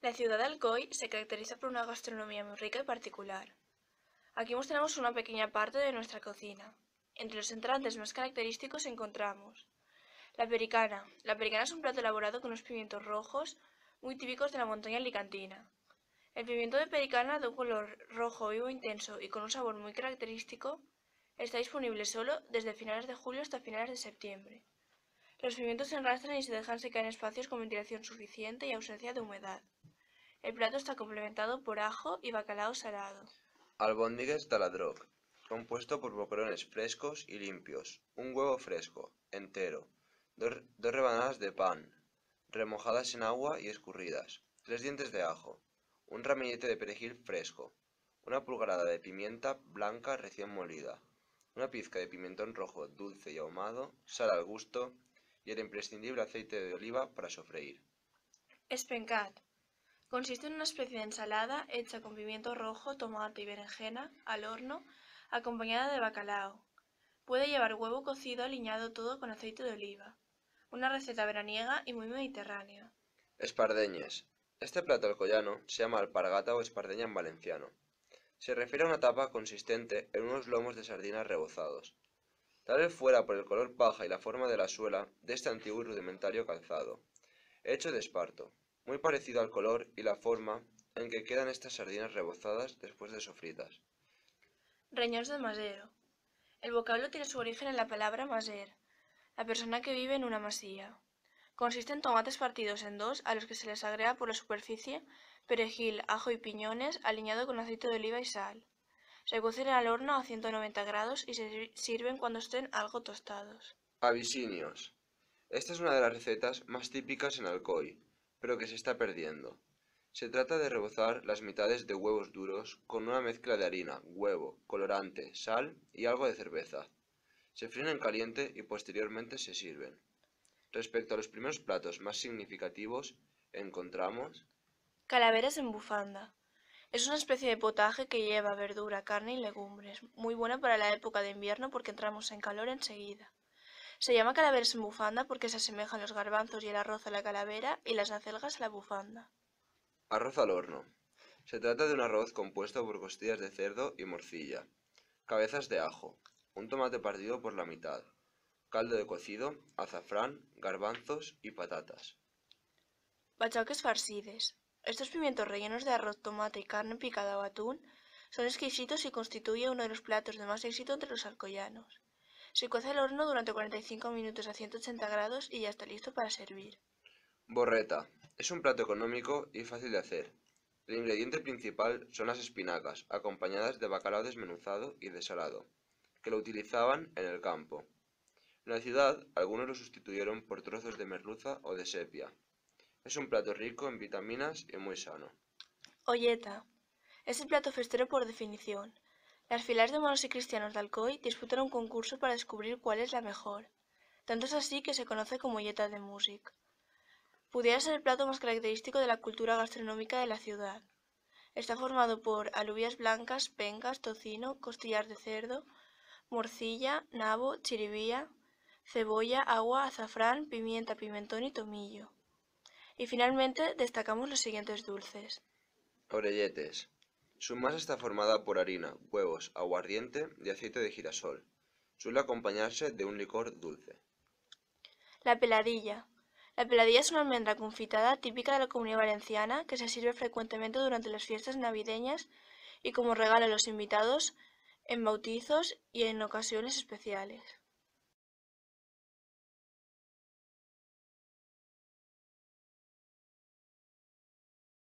La ciudad de Alcoy se caracteriza por una gastronomía muy rica y particular. Aquí mostramos una pequeña parte de nuestra cocina. Entre los entrantes más característicos encontramos la pericana. La pericana es un plato elaborado con unos pimientos rojos muy típicos de la montaña alicantina. El pimiento de pericana de un color rojo vivo intenso y con un sabor muy característico está disponible solo desde finales de julio hasta finales de septiembre. Los pimientos se enrastran y se dejan secar en espacios con ventilación suficiente y ausencia de humedad. El plato está complementado por ajo y bacalao salado. Albóndigas taladroc, compuesto por boquerones frescos y limpios, un huevo fresco, entero, dos, dos rebanadas de pan, remojadas en agua y escurridas, tres dientes de ajo, un ramillete de perejil fresco, una pulgarada de pimienta blanca recién molida, una pizca de pimentón rojo dulce y ahumado, sal al gusto y el imprescindible aceite de oliva para sofreír. Espencat, Consiste en una especie de ensalada hecha con pimiento rojo, tomate y berenjena al horno, acompañada de bacalao. Puede llevar huevo cocido aliñado todo con aceite de oliva. Una receta veraniega y muy mediterránea. Espardeñes. Este plato alcoyano se llama alpargata o espardeña en valenciano. Se refiere a una tapa consistente en unos lomos de sardinas rebozados. Tal vez fuera por el color paja y la forma de la suela de este antiguo y rudimentario calzado, hecho de esparto muy parecido al color y la forma en que quedan estas sardinas rebozadas después de sofritas. Reños de masero. El vocablo tiene su origen en la palabra maser, la persona que vive en una masía. Consiste en tomates partidos en dos a los que se les agrega por la superficie perejil, ajo y piñones alineado con aceite de oliva y sal. Se cocinan al horno a 190 grados y se sirven cuando estén algo tostados. Abisinios. Esta es una de las recetas más típicas en Alcoy, pero que se está perdiendo. Se trata de rebozar las mitades de huevos duros con una mezcla de harina, huevo, colorante, sal y algo de cerveza. Se fríen en caliente y posteriormente se sirven. Respecto a los primeros platos más significativos, encontramos calaveras en bufanda. Es una especie de potaje que lleva verdura, carne y legumbres, muy buena para la época de invierno porque entramos en calor enseguida. Se llama calaveras en bufanda porque se asemejan los garbanzos y el arroz a la calavera y las acelgas a la bufanda. Arroz al horno. Se trata de un arroz compuesto por costillas de cerdo y morcilla, cabezas de ajo, un tomate partido por la mitad, caldo de cocido, azafrán, garbanzos y patatas. Bachoques farcides. Estos pimientos rellenos de arroz, tomate y carne picada o atún son exquisitos y constituyen uno de los platos de más éxito entre los arcoyanos. Se cuece el horno durante 45 minutos a 180 grados y ya está listo para servir. Borreta. Es un plato económico y fácil de hacer. El ingrediente principal son las espinacas, acompañadas de bacalao desmenuzado y desalado, que lo utilizaban en el campo. En la ciudad, algunos lo sustituyeron por trozos de merluza o de sepia. Es un plato rico en vitaminas y muy sano. Olleta. Es el plato festero por definición. Las filas de monos y cristianos de Alcoy disputan un concurso para descubrir cuál es la mejor. Tanto es así que se conoce como Yeta de música. Pudiera ser el plato más característico de la cultura gastronómica de la ciudad. Está formado por alubias blancas, pencas, tocino, costillas de cerdo, morcilla, nabo, chiribía, cebolla, agua, azafrán, pimienta, pimentón y tomillo. Y finalmente destacamos los siguientes dulces. Orelletes. Su masa está formada por harina, huevos, aguardiente y aceite de girasol. Suele acompañarse de un licor dulce. La peladilla. La peladilla es una almendra confitada típica de la comunidad valenciana que se sirve frecuentemente durante las fiestas navideñas y como regalo a los invitados en bautizos y en ocasiones especiales.